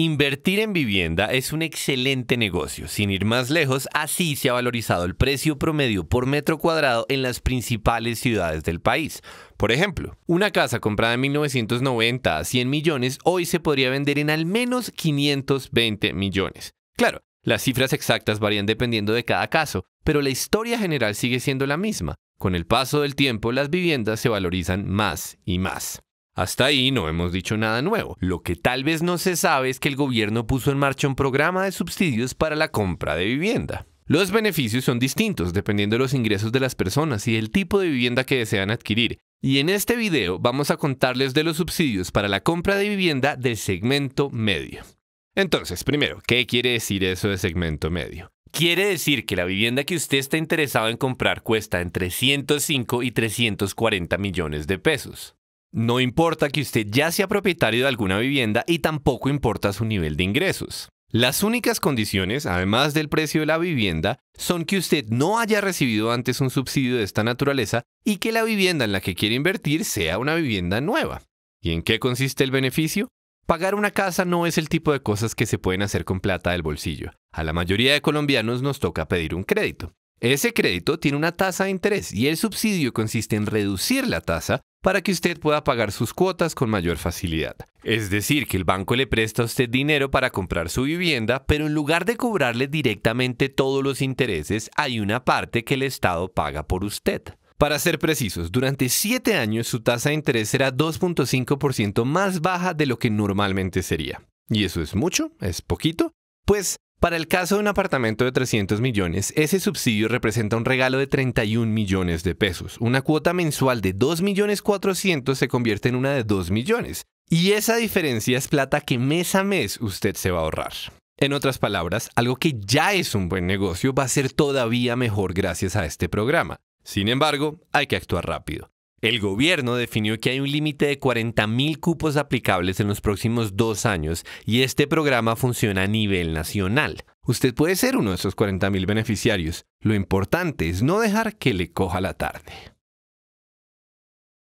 Invertir en vivienda es un excelente negocio. Sin ir más lejos, así se ha valorizado el precio promedio por metro cuadrado en las principales ciudades del país. Por ejemplo, una casa comprada en 1990 a 100 millones hoy se podría vender en al menos 520 millones. Claro, las cifras exactas varían dependiendo de cada caso, pero la historia general sigue siendo la misma. Con el paso del tiempo, las viviendas se valorizan más y más. Hasta ahí no hemos dicho nada nuevo. Lo que tal vez no se sabe es que el gobierno puso en marcha un programa de subsidios para la compra de vivienda. Los beneficios son distintos dependiendo de los ingresos de las personas y el tipo de vivienda que desean adquirir. Y en este video vamos a contarles de los subsidios para la compra de vivienda del segmento medio. Entonces, primero, ¿qué quiere decir eso de segmento medio? Quiere decir que la vivienda que usted está interesado en comprar cuesta entre 105 y 340 millones de pesos. No importa que usted ya sea propietario de alguna vivienda y tampoco importa su nivel de ingresos. Las únicas condiciones, además del precio de la vivienda, son que usted no haya recibido antes un subsidio de esta naturaleza y que la vivienda en la que quiere invertir sea una vivienda nueva. ¿Y en qué consiste el beneficio? Pagar una casa no es el tipo de cosas que se pueden hacer con plata del bolsillo. A la mayoría de colombianos nos toca pedir un crédito. Ese crédito tiene una tasa de interés y el subsidio consiste en reducir la tasa para que usted pueda pagar sus cuotas con mayor facilidad. Es decir, que el banco le presta a usted dinero para comprar su vivienda, pero en lugar de cobrarle directamente todos los intereses, hay una parte que el Estado paga por usted. Para ser precisos, durante 7 años su tasa de interés será 2.5% más baja de lo que normalmente sería. ¿Y eso es mucho? ¿Es poquito? Pues para el caso de un apartamento de 300 millones, ese subsidio representa un regalo de 31 millones de pesos. Una cuota mensual de 2.400.000 se convierte en una de 2 millones. Y esa diferencia es plata que mes a mes usted se va a ahorrar. En otras palabras, algo que ya es un buen negocio va a ser todavía mejor gracias a este programa. Sin embargo, hay que actuar rápido. El gobierno definió que hay un límite de 40.000 cupos aplicables en los próximos dos años y este programa funciona a nivel nacional. Usted puede ser uno de esos 40.000 beneficiarios. Lo importante es no dejar que le coja la tarde.